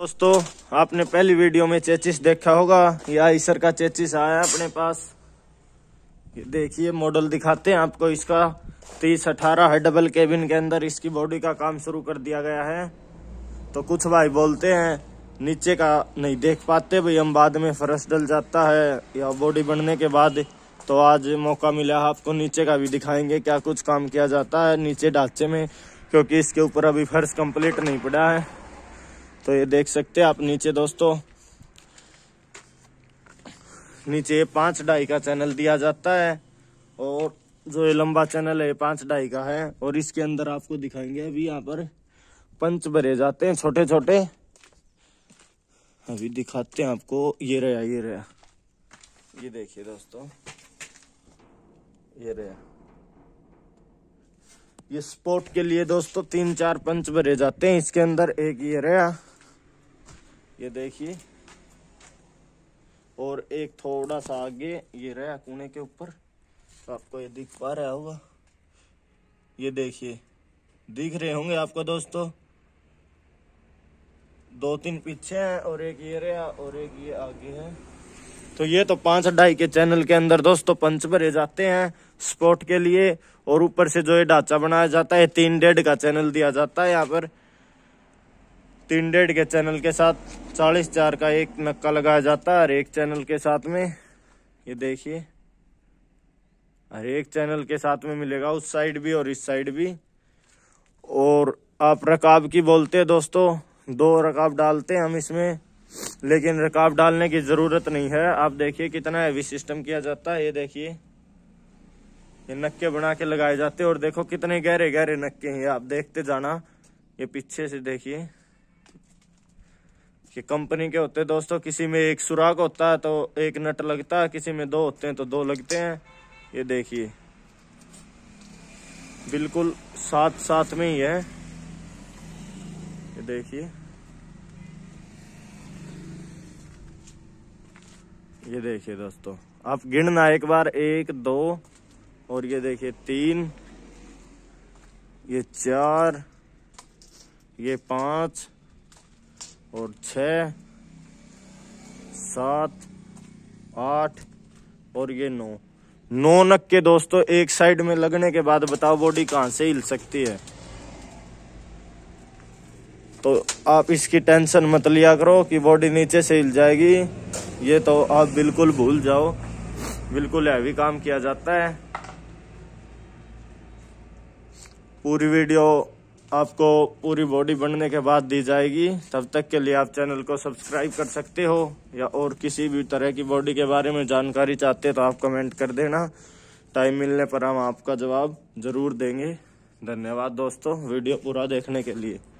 दोस्तों आपने पहली वीडियो में चेचिस देखा होगा या ईसर का चेचिस आया अपने पास देखिए मॉडल दिखाते हैं आपको इसका तीस अठारह है डबल केबिन के अंदर इसकी बॉडी का काम शुरू कर दिया गया है तो कुछ भाई बोलते हैं नीचे का नहीं देख पाते भाई हम बाद में फर्श डल जाता है या बॉडी बनने के बाद तो आज मौका मिला आपको नीचे का भी दिखाएंगे क्या कुछ काम किया जाता है नीचे ढांचे में क्योंकि इसके ऊपर अभी फर्श कम्प्लीट नहीं पड़ा है तो ये देख सकते हैं आप नीचे दोस्तों नीचे ये डाई ढाई का चैनल दिया जाता है और जो ये लंबा चैनल है पांच ढाई का है और इसके अंदर आपको दिखाएंगे अभी यहाँ पर पंच भरे जाते हैं छोटे छोटे अभी दिखाते हैं आपको ये रहा ये रहा ये देखिए दोस्तों ये रहा ये स्पोर्ट के लिए दोस्तों तीन चार पंच भरे जाते हैं इसके अंदर एक ये रहा ये देखिए और एक थोड़ा सा आगे ये रहा कुने के ऊपर तो आपको ये दिख पा रहा होगा ये देखिए दिख रहे होंगे आपको दोस्तों दो तीन पीछे हैं और एक ये रहा और एक ये आगे है तो ये तो पांच ढाई के चैनल के अंदर दोस्तों पंच भरे जाते हैं स्पोर्ट के लिए और ऊपर से जो ये ढांचा बनाया जाता है तीन डेढ़ का चैनल दिया जाता है यहाँ पर तीन डेढ़ के चैनल के साथ चालीस चार का एक नक्का लगाया जाता है हर एक चैनल के साथ में ये देखिए हर एक चैनल के साथ में मिलेगा उस साइड भी और इस साइड भी और आप रकाब की बोलते हैं दोस्तों दो रकाब डालते हैं हम इसमें लेकिन रकाब डालने की ज़रूरत नहीं है आप देखिए कितना हैवी सिस्टम किया जाता है ये देखिए ये नक्के बना के लगाए जाते हैं और देखो कितने गहरे गहरे नक्के हैं आप देखते जाना ये पीछे से देखिए कि कंपनी के होते दोस्तों किसी में एक सुराख होता है तो एक नट लगता है किसी में दो होते हैं तो दो लगते हैं ये देखिए बिल्कुल साथ साथ में ही है ये देखिए ये देखिए दोस्तों आप गिनना एक बार एक दो और ये देखिए तीन ये चार ये पांच और छ सात आठ और ये नौ नौ नक के दोस्तों एक साइड में लगने के बाद बताओ बॉडी कहां से हिल सकती है तो आप इसकी टेंशन मत लिया करो कि बॉडी नीचे से हिल जाएगी ये तो आप बिल्कुल भूल जाओ बिल्कुल हैवी काम किया जाता है पूरी वीडियो आपको पूरी बॉडी बनने के बाद दी जाएगी तब तक के लिए आप चैनल को सब्सक्राइब कर सकते हो या और किसी भी तरह की बॉडी के बारे में जानकारी चाहते तो आप कमेंट कर देना टाइम मिलने पर हम आपका जवाब ज़रूर देंगे धन्यवाद दोस्तों वीडियो पूरा देखने के लिए